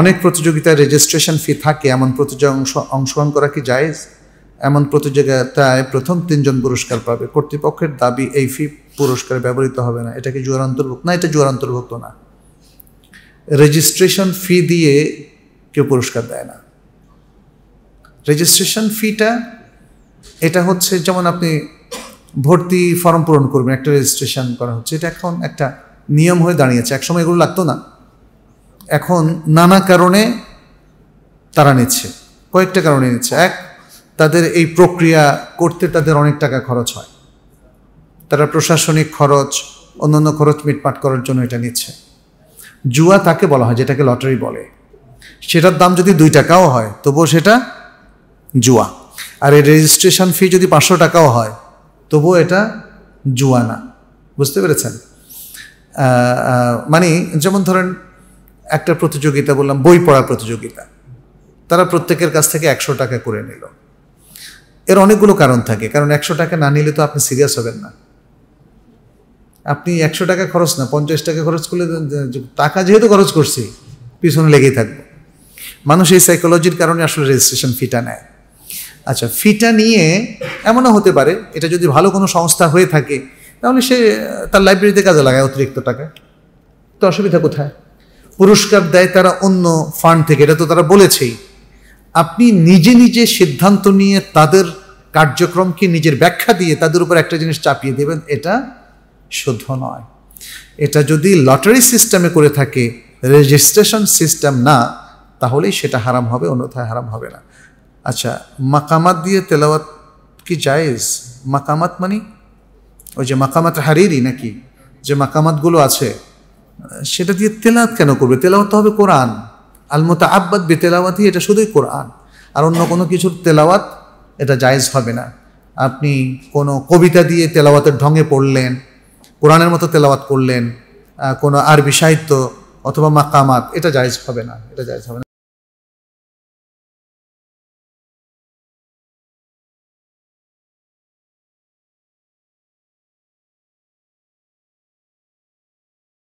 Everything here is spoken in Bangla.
অনেক প্রতিযোগিতায় রেজিস্ট্রেশন ফি থাকে এমন প্রতিযোগিতা অংশ অংশগ্রহণ করা কি জায়েজ এমন প্রতিযোগিতায় প্রথম তিনজন পুরস্কার পাবে কর্তৃপক্ষের দাবি এই ফি পুরস্কারে ব্যবহৃত হবে না এটা কি জুয়ার অন্তর্ভুক্ত না এটা জুয়ার অন্তর্ভুক্ত না রেজিস্ট্রেশন ফি দিয়ে কেউ পুরস্কার দেয় না রেজিস্ট্রেশন ফিটা এটা হচ্ছে যেমন আপনি ভর্তি ফর্ম পূরণ করবেন একটা রেজিস্ট্রেশন করা হচ্ছে এটা এখন একটা নিয়ম হয়ে দাঁড়িয়েছে একসময় এগুলো লাগতো না এখন নানা কারণে তারা নিচ্ছে কয়েকটা কারণে নিচ্ছে এক তাদের এই প্রক্রিয়া করতে তাদের অনেক টাকা খরচ হয় তারা প্রশাসনিক খরচ অন্যান্য খরচ মিটপাট করার জন্য এটা নিচ্ছে জুয়া তাকে বলা হয় যেটাকে লটারি বলে সেটার দাম যদি দুই টাকাও হয় তবুও সেটা জুয়া আর এর রেজিস্ট্রেশন ফি যদি পাঁচশো টাকাও হয় তবুও এটা জুয়া না বুঝতে পেরেছেন মানে যেমন ধরেন একটা প্রতিযোগিতা বললাম বই পড়া প্রতিযোগিতা তারা প্রত্যেকের কাছ থেকে একশো টাকা করে নিল এর অনেকগুলো কারণ থাকে কারণ একশো টাকা না নিলে তো আপনি সিরিয়াস হবেন না আপনি একশো টাকা খরচ না পঞ্চাশ টাকা খরচ করলে টাকা যেহেতু খরচ করছি পিছনে লেগেই থাকবো মানুষ এই সাইকোলজির কারণে আসলে রেজিস্ট্রেশন ফিটা নেয় আচ্ছা ফিটা নিয়ে এমনও হতে পারে এটা যদি ভালো কোনো সংস্থা হয়ে থাকে তাহলে সে তার লাইব্রেরিতে কাজে লাগায় অতিরিক্ত টাকা তো অসুবিধা কোথায় পুরস্কার দেয় তারা অন্য ফান্ড থেকে এটা তো তারা বলেছেই আপনি নিজে নিজে সিদ্ধান্ত নিয়ে তাদের কার্যক্রমকে নিজের ব্যাখ্যা দিয়ে তাদের উপর একটা জিনিস চাপিয়ে দেবেন এটা শুদ্ধ নয় এটা যদি লটারি সিস্টেমে করে থাকে রেজিস্ট্রেশন সিস্টেম না তাহলেই সেটা হারাম হবে অন্যথায় হারাম হবে না আচ্ছা মাকামাত দিয়ে তেলাওয়াত কি জায়েজ মাকামাত মানে ওই যে মাকামাত হারিরি নাকি যে মাকামাতগুলো আছে সেটা দিয়ে তেলাওয়াত কেন করবে তেলাওয়াত তো হবে কোরআন আলমতা আব্বাদ বে তেলাওয়াতি এটা শুধুই কোরআন আর অন্য কোনো কিছুর তেলাওয়াত এটা জায়জ হবে না আপনি কোনো কবিতা দিয়ে তেলাওয়াতের ঢঙে পড়লেন কোরআনের মতো তেলাওয়াত করলেন কোনো আরবি সাহিত্য অথবা মাকামাত এটা জায়জ হবে না এটা জায়জ হবে না